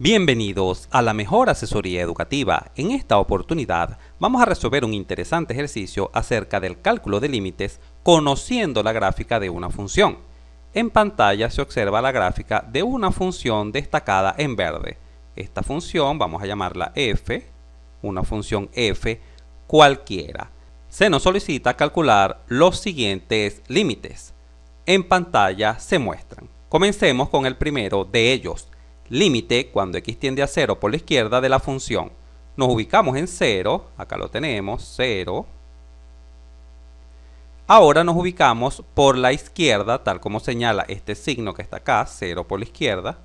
Bienvenidos a la mejor asesoría educativa. En esta oportunidad vamos a resolver un interesante ejercicio acerca del cálculo de límites conociendo la gráfica de una función. En pantalla se observa la gráfica de una función destacada en verde. Esta función vamos a llamarla f, una función f cualquiera. Se nos solicita calcular los siguientes límites. En pantalla se muestran. Comencemos con el primero de ellos, límite cuando x tiende a 0 por la izquierda de la función. Nos ubicamos en 0, acá lo tenemos, 0. Ahora nos ubicamos por la izquierda, tal como señala este signo que está acá, 0 por la izquierda.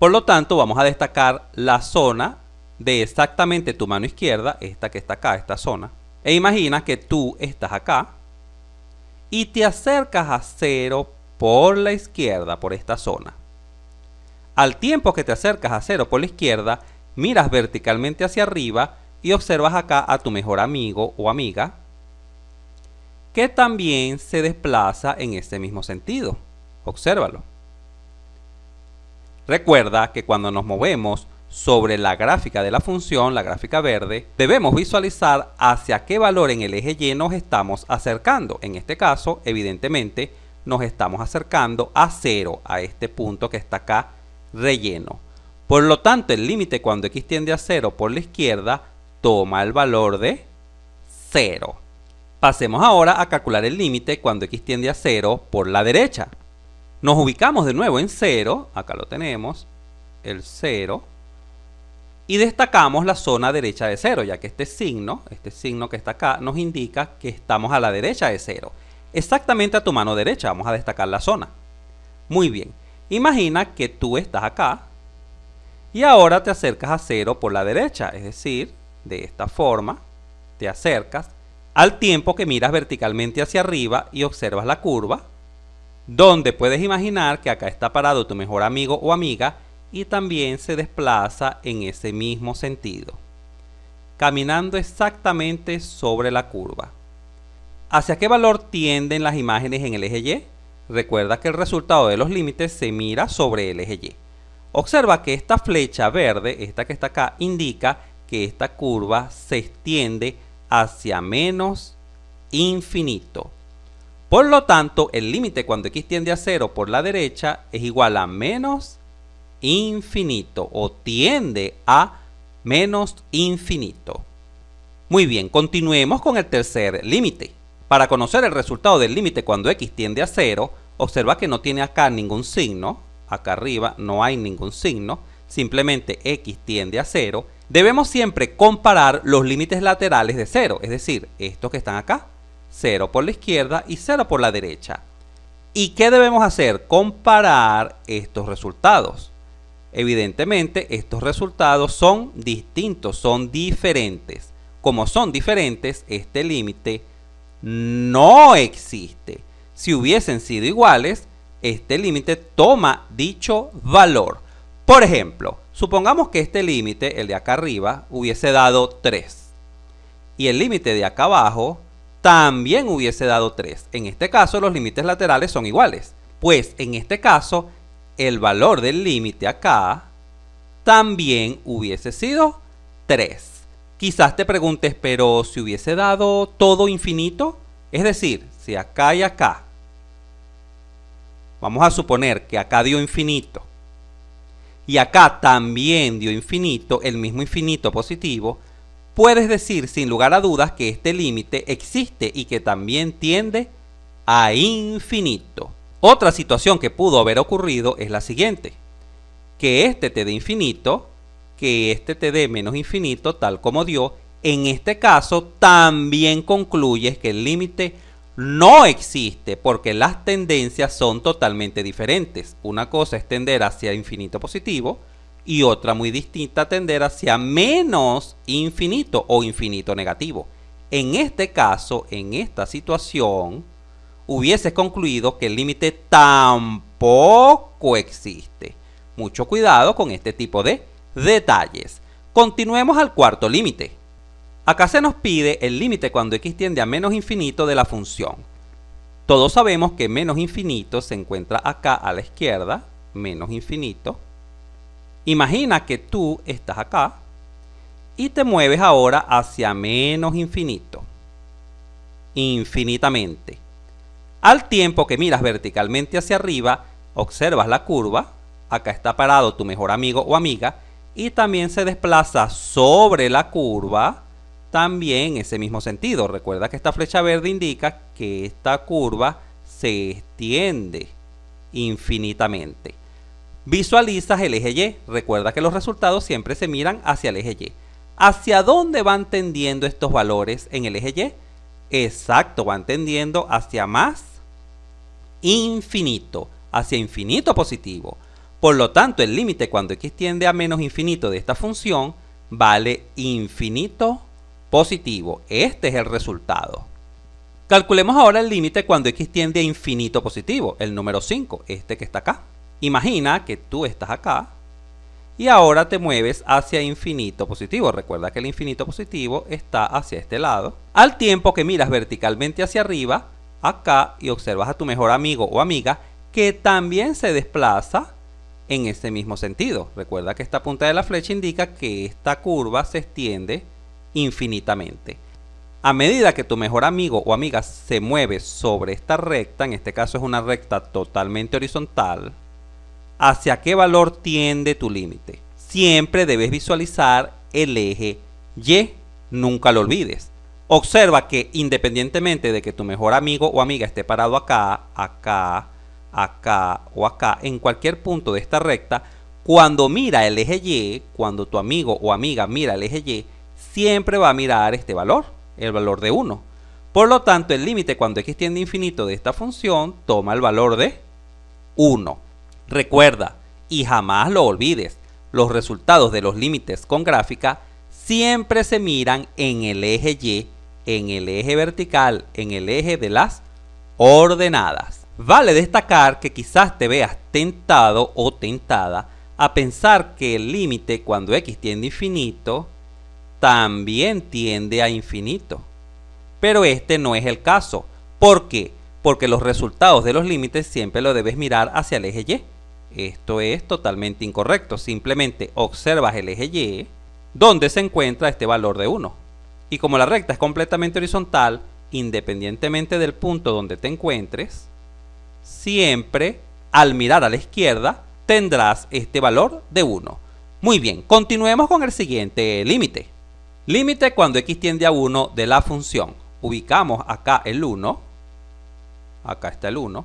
Por lo tanto, vamos a destacar la zona de exactamente tu mano izquierda, esta que está acá, esta zona. E imagina que tú estás acá y te acercas a 0 por la izquierda, por esta zona. Al tiempo que te acercas a cero por la izquierda, miras verticalmente hacia arriba y observas acá a tu mejor amigo o amiga, que también se desplaza en este mismo sentido. Obsérvalo. Recuerda que cuando nos movemos sobre la gráfica de la función, la gráfica verde, debemos visualizar hacia qué valor en el eje Y nos estamos acercando. En este caso, evidentemente, nos estamos acercando a cero, a este punto que está acá relleno. Por lo tanto, el límite cuando x tiende a 0 por la izquierda toma el valor de 0. Pasemos ahora a calcular el límite cuando x tiende a 0 por la derecha. Nos ubicamos de nuevo en 0, acá lo tenemos, el 0, y destacamos la zona derecha de 0, ya que este signo, este signo que está acá, nos indica que estamos a la derecha de 0. Exactamente a tu mano derecha, vamos a destacar la zona. Muy bien, Imagina que tú estás acá y ahora te acercas a cero por la derecha, es decir, de esta forma, te acercas al tiempo que miras verticalmente hacia arriba y observas la curva, donde puedes imaginar que acá está parado tu mejor amigo o amiga y también se desplaza en ese mismo sentido, caminando exactamente sobre la curva. ¿Hacia qué valor tienden las imágenes en el eje Y? Recuerda que el resultado de los límites se mira sobre el eje Y. Observa que esta flecha verde, esta que está acá, indica que esta curva se extiende hacia menos infinito. Por lo tanto, el límite cuando x tiende a 0 por la derecha es igual a menos infinito o tiende a menos infinito. Muy bien, continuemos con el tercer límite. Para conocer el resultado del límite cuando x tiende a 0, Observa que no tiene acá ningún signo, acá arriba no hay ningún signo, simplemente x tiende a 0. Debemos siempre comparar los límites laterales de 0, es decir, estos que están acá, 0 por la izquierda y 0 por la derecha. ¿Y qué debemos hacer? Comparar estos resultados. Evidentemente, estos resultados son distintos, son diferentes. Como son diferentes, este límite no existe si hubiesen sido iguales, este límite toma dicho valor. Por ejemplo, supongamos que este límite, el de acá arriba, hubiese dado 3. Y el límite de acá abajo también hubiese dado 3. En este caso, los límites laterales son iguales. Pues en este caso, el valor del límite acá también hubiese sido 3. Quizás te preguntes, pero si hubiese dado todo infinito, es decir, si acá y acá Vamos a suponer que acá dio infinito. Y acá también dio infinito, el mismo infinito positivo. Puedes decir sin lugar a dudas que este límite existe y que también tiende a infinito. Otra situación que pudo haber ocurrido es la siguiente. Que este te dé infinito, que este te dé menos infinito, tal como dio. En este caso también concluyes que el límite no existe porque las tendencias son totalmente diferentes. Una cosa es tender hacia infinito positivo y otra muy distinta tender hacia menos infinito o infinito negativo. En este caso, en esta situación, hubieses concluido que el límite tampoco existe. Mucho cuidado con este tipo de detalles. Continuemos al cuarto límite. Acá se nos pide el límite cuando x tiende a menos infinito de la función. Todos sabemos que menos infinito se encuentra acá a la izquierda, menos infinito. Imagina que tú estás acá y te mueves ahora hacia menos infinito, infinitamente. Al tiempo que miras verticalmente hacia arriba, observas la curva, acá está parado tu mejor amigo o amiga, y también se desplaza sobre la curva también en ese mismo sentido, recuerda que esta flecha verde indica que esta curva se extiende infinitamente. Visualizas el eje Y, recuerda que los resultados siempre se miran hacia el eje Y. ¿Hacia dónde van tendiendo estos valores en el eje Y? Exacto, van tendiendo hacia más infinito, hacia infinito positivo. Por lo tanto, el límite cuando x tiende a menos infinito de esta función vale infinito positivo. Este es el resultado. Calculemos ahora el límite cuando x tiende a infinito positivo, el número 5, este que está acá. Imagina que tú estás acá y ahora te mueves hacia infinito positivo. Recuerda que el infinito positivo está hacia este lado. Al tiempo que miras verticalmente hacia arriba, acá, y observas a tu mejor amigo o amiga que también se desplaza en ese mismo sentido. Recuerda que esta punta de la flecha indica que esta curva se extiende infinitamente. A medida que tu mejor amigo o amiga se mueve sobre esta recta, en este caso es una recta totalmente horizontal, ¿hacia qué valor tiende tu límite? Siempre debes visualizar el eje Y, nunca lo olvides. Observa que independientemente de que tu mejor amigo o amiga esté parado acá, acá, acá o acá, en cualquier punto de esta recta, cuando mira el eje Y, cuando tu amigo o amiga mira el eje Y, siempre va a mirar este valor, el valor de 1. Por lo tanto, el límite cuando x tiende a infinito de esta función toma el valor de 1. Recuerda, y jamás lo olvides, los resultados de los límites con gráfica siempre se miran en el eje Y, en el eje vertical, en el eje de las ordenadas. Vale destacar que quizás te veas tentado o tentada a pensar que el límite cuando x tiende a infinito también tiende a infinito. Pero este no es el caso. ¿Por qué? Porque los resultados de los límites siempre lo debes mirar hacia el eje Y. Esto es totalmente incorrecto. Simplemente observas el eje Y donde se encuentra este valor de 1. Y como la recta es completamente horizontal, independientemente del punto donde te encuentres, siempre al mirar a la izquierda tendrás este valor de 1. Muy bien, continuemos con el siguiente límite. Límite cuando x tiende a 1 de la función. Ubicamos acá el 1. Acá está el 1.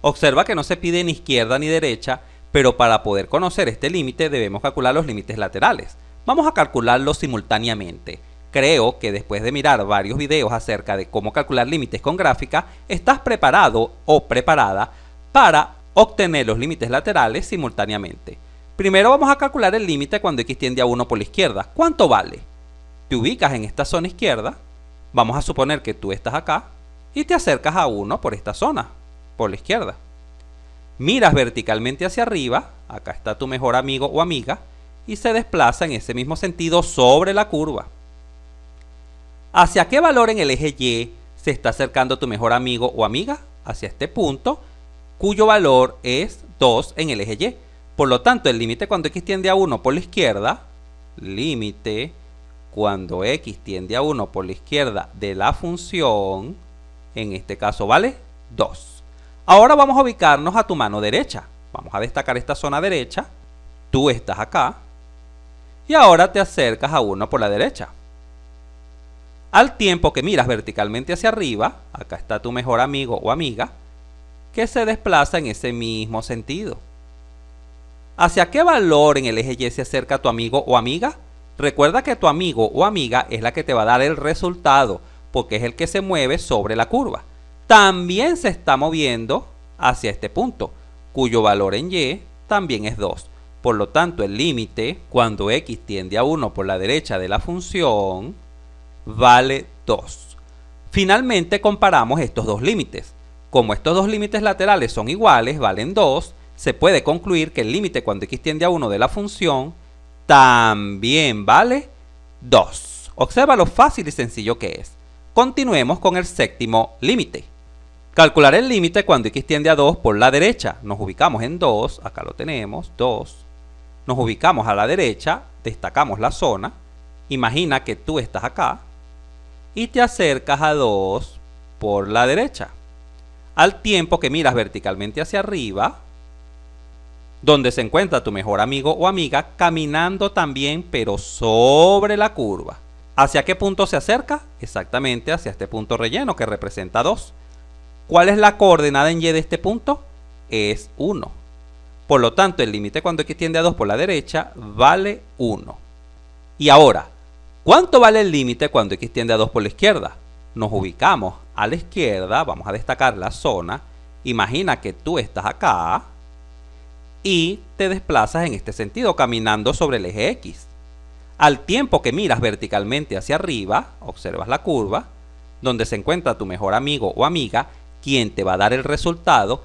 Observa que no se pide ni izquierda ni derecha, pero para poder conocer este límite debemos calcular los límites laterales. Vamos a calcularlos simultáneamente. Creo que después de mirar varios videos acerca de cómo calcular límites con gráfica, estás preparado o preparada para obtener los límites laterales simultáneamente. Primero vamos a calcular el límite cuando x tiende a 1 por la izquierda. ¿Cuánto vale? ubicas en esta zona izquierda, vamos a suponer que tú estás acá y te acercas a uno por esta zona, por la izquierda. Miras verticalmente hacia arriba, acá está tu mejor amigo o amiga, y se desplaza en ese mismo sentido sobre la curva. ¿Hacia qué valor en el eje Y se está acercando tu mejor amigo o amiga? Hacia este punto, cuyo valor es 2 en el eje Y. Por lo tanto, el límite cuando x tiende a 1 por la izquierda, límite cuando x tiende a 1 por la izquierda de la función, en este caso vale 2. Ahora vamos a ubicarnos a tu mano derecha. Vamos a destacar esta zona derecha. Tú estás acá. Y ahora te acercas a 1 por la derecha. Al tiempo que miras verticalmente hacia arriba, acá está tu mejor amigo o amiga, que se desplaza en ese mismo sentido. ¿Hacia qué valor en el eje Y se acerca tu amigo o amiga? Recuerda que tu amigo o amiga es la que te va a dar el resultado porque es el que se mueve sobre la curva. También se está moviendo hacia este punto, cuyo valor en y también es 2. Por lo tanto, el límite cuando x tiende a 1 por la derecha de la función vale 2. Finalmente comparamos estos dos límites. Como estos dos límites laterales son iguales, valen 2, se puede concluir que el límite cuando x tiende a 1 de la función también vale 2. Observa lo fácil y sencillo que es. Continuemos con el séptimo límite. Calcular el límite cuando x tiende a 2 por la derecha. Nos ubicamos en 2, acá lo tenemos, 2. Nos ubicamos a la derecha, destacamos la zona. Imagina que tú estás acá y te acercas a 2 por la derecha. Al tiempo que miras verticalmente hacia arriba, donde se encuentra tu mejor amigo o amiga caminando también, pero sobre la curva. ¿Hacia qué punto se acerca? Exactamente hacia este punto relleno que representa 2. ¿Cuál es la coordenada en Y de este punto? Es 1. Por lo tanto, el límite cuando x tiende a 2 por la derecha vale 1. Y ahora, ¿cuánto vale el límite cuando x tiende a 2 por la izquierda? Nos ubicamos a la izquierda, vamos a destacar la zona. Imagina que tú estás acá, y te desplazas en este sentido, caminando sobre el eje X. Al tiempo que miras verticalmente hacia arriba, observas la curva, donde se encuentra tu mejor amigo o amiga, quien te va a dar el resultado,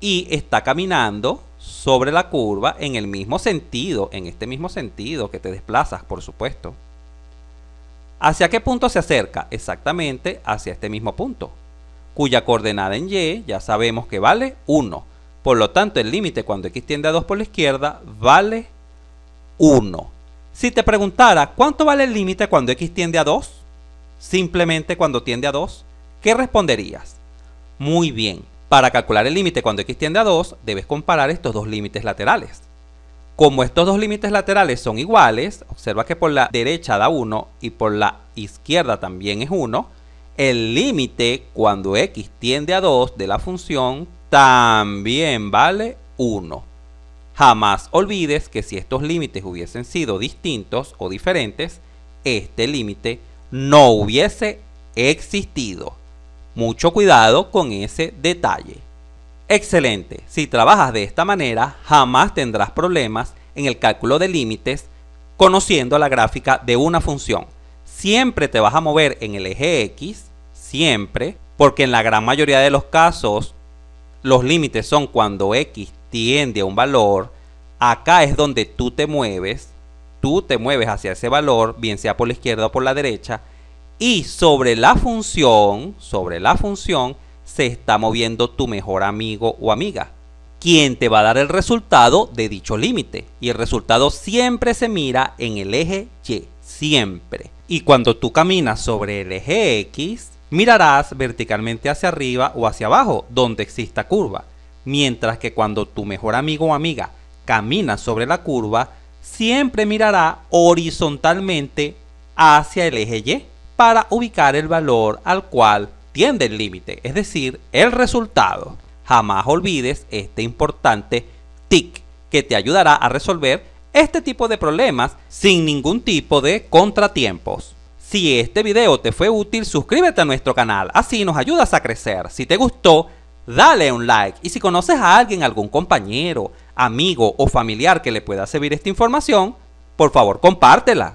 y está caminando sobre la curva en el mismo sentido, en este mismo sentido que te desplazas, por supuesto. ¿Hacia qué punto se acerca? Exactamente hacia este mismo punto, cuya coordenada en Y ya sabemos que vale 1 por lo tanto, el límite cuando x tiende a 2 por la izquierda vale 1. Si te preguntara cuánto vale el límite cuando x tiende a 2, simplemente cuando tiende a 2, ¿qué responderías? Muy bien, para calcular el límite cuando x tiende a 2, debes comparar estos dos límites laterales. Como estos dos límites laterales son iguales, observa que por la derecha da 1 y por la izquierda también es 1, el límite cuando x tiende a 2 de la función también vale 1. Jamás olvides que si estos límites hubiesen sido distintos o diferentes, este límite no hubiese existido. Mucho cuidado con ese detalle. Excelente, si trabajas de esta manera, jamás tendrás problemas en el cálculo de límites conociendo la gráfica de una función. Siempre te vas a mover en el eje X, siempre, porque en la gran mayoría de los casos los límites son cuando X tiende a un valor, acá es donde tú te mueves, tú te mueves hacia ese valor, bien sea por la izquierda o por la derecha, y sobre la función, sobre la función, se está moviendo tu mejor amigo o amiga, quien te va a dar el resultado de dicho límite. Y el resultado siempre se mira en el eje Y, siempre. Y cuando tú caminas sobre el eje X, mirarás verticalmente hacia arriba o hacia abajo donde exista curva, mientras que cuando tu mejor amigo o amiga camina sobre la curva, siempre mirará horizontalmente hacia el eje Y para ubicar el valor al cual tiende el límite, es decir, el resultado. Jamás olvides este importante tic que te ayudará a resolver este tipo de problemas sin ningún tipo de contratiempos. Si este video te fue útil, suscríbete a nuestro canal, así nos ayudas a crecer. Si te gustó, dale un like y si conoces a alguien, algún compañero, amigo o familiar que le pueda servir esta información, por favor compártela.